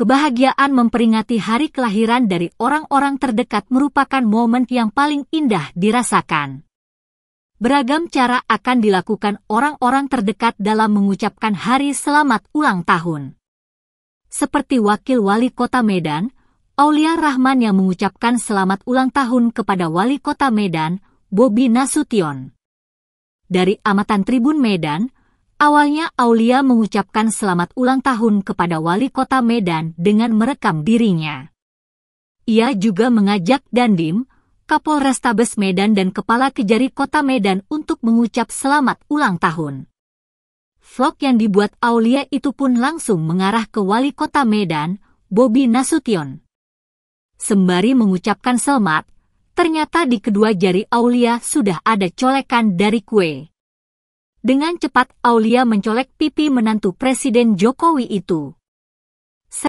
Kebahagiaan memperingati hari kelahiran dari orang-orang terdekat merupakan momen yang paling indah dirasakan. Beragam cara akan dilakukan orang-orang terdekat dalam mengucapkan hari selamat ulang tahun. Seperti Wakil Wali Kota Medan, Aulia Rahman yang mengucapkan selamat ulang tahun kepada Wali Kota Medan, Bobi Nasution. Dari Amatan Tribun Medan, Awalnya Aulia mengucapkan selamat ulang tahun kepada wali kota Medan dengan merekam dirinya. Ia juga mengajak Dandim, Kapolres Tabes Medan dan Kepala Kejari Kota Medan untuk mengucap selamat ulang tahun. Vlog yang dibuat Aulia itu pun langsung mengarah ke wali kota Medan, Bobby Nasution. Sembari mengucapkan selamat, ternyata di kedua jari Aulia sudah ada colekan dari kue. Dengan cepat Aulia mencolek pipi menantu Presiden Jokowi itu.